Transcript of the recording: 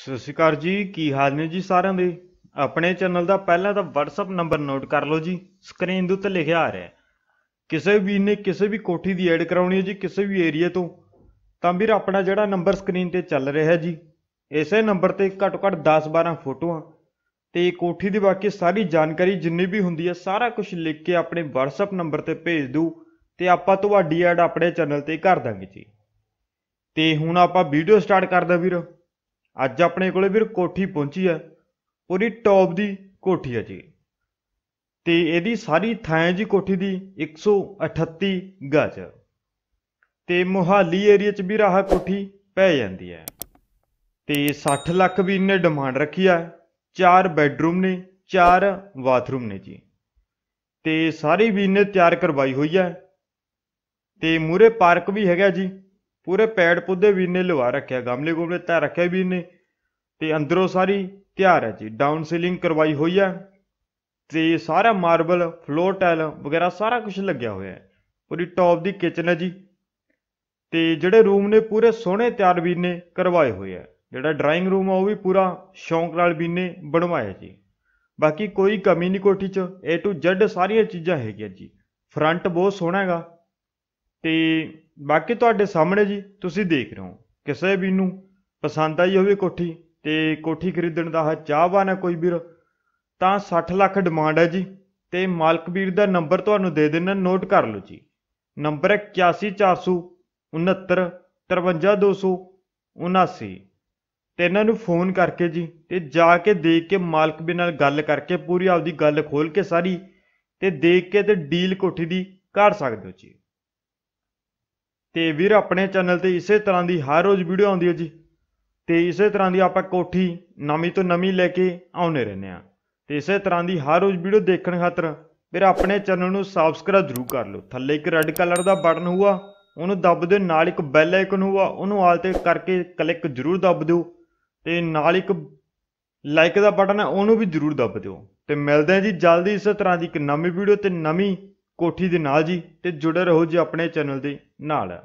ਸਤਿ ਸ਼੍ਰੀ ਅਕਾਲ ਜੀ ਕੀ ਹਾਲ ਨੇ ਜੀ ਸਾਰਿਆਂ ਦੇ ਆਪਣੇ ਚੈਨਲ ਦਾ ਪਹਿਲਾਂ ਤਾਂ WhatsApp ਨੰਬਰ ਨੋਟ ਕਰ ਲਓ ਜੀ ਸਕਰੀਨ ਦੇ ਉੱਤੇ ਲਿਖਿਆ ਆ ਰਿਹਾ ਕਿਸੇ ਵੀ ਨੇ ਕਿਸੇ ਵੀ ਕੋਠੀ ਦੀ ਐਡ ਕਰਾਉਣੀ ਹੈ ਜੀ ਕਿਸੇ ਵੀ ਏਰੀਆ ਤੋਂ ਤਾਂ ਵੀਰ ਆਪਣਾ ਜਿਹੜਾ ਨੰਬਰ ਸਕਰੀਨ ਤੇ ਚੱਲ ਰਿਹਾ ਜੀ ਇਸੇ ਨੰਬਰ ਤੇ ਘੱਟੋ ਘੱਟ 10-12 ਫੋਟੋਆਂ ਤੇ ਕੋਠੀ ਦੀ ਬਾਕੀ ਸਾਰੀ ਜਾਣਕਾਰੀ ਜਿੰਨੀ ਵੀ ਹੁੰਦੀ ਹੈ ਸਾਰਾ ਕੁਝ ਲਿਖ ਕੇ ਆਪਣੇ WhatsApp ਨੰਬਰ ਤੇ ਭੇਜ ਦਿਓ ਤੇ ਆਪਾਂ ਤੁਹਾਡੀ ਐਡ ਆਪਣੇ ਚੈਨਲ ਤੇ ਕਰ ਦਾਂਗੇ ਜੀ ਤੇ ਹੁਣ ਆਪਾਂ ਵੀਡੀਓ ਸਟਾਰਟ ਕਰਦਾ ਵੀਰ ਅੱਜ ਆਪਣੇ ਕੋਲੇ ਵੀਰ ਕੋਠੀ ਪਹੁੰਚੀ ਆ ਪੂਰੀ ਟੌਪ ਦੀ ਕੋਠੀ ਆ ਜੀ ਤੇ ਇਹਦੀ ਸਾਰੀ ਥਾਂ ਜੀ ਕੋਠੀ ਦੀ 138 ਗਜ ਤੇ ਮੁਹਾਲੀ ਏਰੀਆ 'ਚ ਵੀ ਰਾਹ ਕੋਠੀ ਪੈ ਜਾਂਦੀ ਹੈ ਤੇ 60 ਲੱਖ ਵੀ ਇਹਨੇ ਡਿਮਾਂਡ ਰੱਖੀ ਆ ਚਾਰ ਬੈੱਡਰੂਮ ਨੇ ਚਾਰ ਬਾਥਰੂਮ ਨੇ ਜੀ ਤੇ ਸਾਰੀ ਵੀ ਇਹਨੇ ਤਿਆਰ ਕਰਵਾਈ ਹੋਈ ਹੈ ਤੇ ਮੂਰੇ ਪਾਰਕ ਵੀ ਹੈਗਾ ਜੀ ਪੂਰੇ ਪੈੜ ਪੁੱਦੇ ਵੀ ਨੇ ਲਵਾ ਰੱਖਿਆ ਗਮਲੇ ਗੋਮਲੇ ਤਾਂ ਰੱਖਿਆ ਵੀ ਨੇ ਤੇ ਅੰਦਰੋਂ ਸਾਰੀ ਤਿਆਰ ਹੈ ਜੀ ਡਾਊਨ ਸੀਲਿੰਗ ਕਰਵਾਈ ਹੋਈ ਹੈ ਤੇ ਸਾਰਾ ਮਾਰਬਲ ਫਲੋਰ ਟਾਈਲ ਵਗੈਰਾ ਸਾਰਾ ਕੁਝ ਲੱਗਿਆ ਹੋਇਆ ਹੈ ਪੂਰੀ ਟੌਪ ਦੀ ਕਿਚਨ ਹੈ ਜੀ ਤੇ ਜਿਹੜੇ ਰੂਮ ਨੇ ਪੂਰੇ ਸੋਹਣੇ ਤਿਆਰ ਵੀ ਨੇ ਕਰਵਾਏ ਹੋਏ ਹੈ ਜਿਹੜਾ ਡਰਾਇੰਗ ਰੂਮ ਆ ਉਹ ਵੀ ਪੂਰਾ ਸ਼ੌਂਕ ਨਾਲ ਵੀ ਨੇ ਬਣਵਾਇਆ ਜੀ ਬਾਕੀ ਕੋਈ ਕਮੀ ਨਹੀਂ ਕੋਠੀ 'ਚ A to Z ਸਾਰੀਆਂ ਚੀਜ਼ਾਂ ਹੈਗੀਆਂ ਜੀ ਫਰੰਟ ਬਹੁਤ ਸੋਹਣਾ ਹੈਗਾ ਤੇ ਬਾਕੀ ਤੁਹਾਡੇ ਸਾਹਮਣੇ ਜੀ ਤੁਸੀਂ ਦੇਖ ਰਹੇ ਹੋ ਕਿਸੇ ਵੀ ਨੂੰ ਪਸੰਦ ਆਈ ਹੋਵੇ ਕੋਠੀ ਤੇ ਕੋਠੀ ਖਰੀਦਣ ਦਾ ਹੈ ਚਾਹਵਾਨ ਹੈ ਕੋਈ ਵੀਰ ਤਾਂ 60 ਲੱਖ ਡਿਮਾਂਡ ਹੈ ਜੀ ਤੇ ਮਾਲਕ ਵੀਰ ਦਾ ਨੰਬਰ ਤੁਹਾਨੂੰ ਦੇ ਦੇਣਾ ਨੋਟ ਕਰ ਲਓ ਜੀ ਨੰਬਰ ਹੈ 814696 53279 ਤੇ ਇਹਨਾਂ ਨੂੰ ਫੋਨ ਕਰਕੇ ਜੀ ਤੇ ਜਾ ਕੇ ਦੇਖ ਕੇ ਮਾਲਕ ਵੀ ਨਾਲ ਗੱਲ ਕਰਕੇ ਪੂਰੀ ਆਪਦੀ ਗੱਲ ਖੋਲ ਕੇ ਸਾਰੀ ਤੇ ਦੇਖ ਕੇ ਤੇ ਡੀਲ ਕੋਠੀ ਦੀ ਕਰ ਸਕਦੇ ਹੋ ਜੀ ਤੇ ਵੀਰ ਆਪਣੇ ਚੈਨਲ ਤੇ ਇਸੇ ਤਰ੍ਹਾਂ ਦੀ ਹਰ ਰੋਜ਼ ਵੀਡੀਓ ਆਉਂਦੀ ਹੈ ਜੀ ਤੇ ਇਸੇ ਤਰ੍ਹਾਂ ਦੀ ਆਪਾਂ ਕੋਠੀ ਨਵੀਂ ਤੋਂ ਨਵੀਂ ਲੈ ਕੇ ਆਉਨੇ ਰਹਿੰਦੇ ਆ ਤੇ ਇਸੇ ਤਰ੍ਹਾਂ ਦੀ ਹਰ ਰੋਜ਼ ਵੀਡੀਓ ਦੇਖਣ ਖਾਤਰ ਵੀਰ ਆਪਣੇ ਚੈਨਲ ਨੂੰ ਸਬਸਕ੍ਰਾਈਬ ਜ਼ਰੂਰ ਕਰ ਲਓ ਥੱਲੇ ਇੱਕ ਰੈੱਡ ਕਲਰ ਦਾ ਬਟਨ ਹੋਊਗਾ ਉਹਨੂੰ ਦੱਬ ਦਿਓ ਨਾਲ ਇੱਕ ਬੈਲ ਆਈਕਨ ਹੋਊਗਾ ਉਹਨੂੰ ਆਲ ਤੇ ਕਰਕੇ ਕਲਿੱਕ ਜ਼ਰੂਰ ਦੱਬ ਦਿਓ ਤੇ ਨਾਲ ਇੱਕ ਲਾਈਕ ਦਾ ਬਟਨ ਹੈ ਉਹਨੂੰ ਵੀ ਜ਼ਰੂਰ ਦੱਬ ਦਿਓ ਤੇ ਮਿਲਦੇ ਆ ਜੀ ਜਲਦੀ ਇਸੇ ਤਰ੍ਹਾਂ ਦੀ ਇੱਕ ਨਵੀਂ ਵੀਡੀਓ ਤੇ ਨਵੀਂ ਕੋਠੀ ਦੇ ਨਾਲ ਜੀ ਤੇ ਜੁੜੇ ਰਹੋ ਜੀ ਆਪਣੇ ਚੈਨਲ ਦੇ ਨਾਲ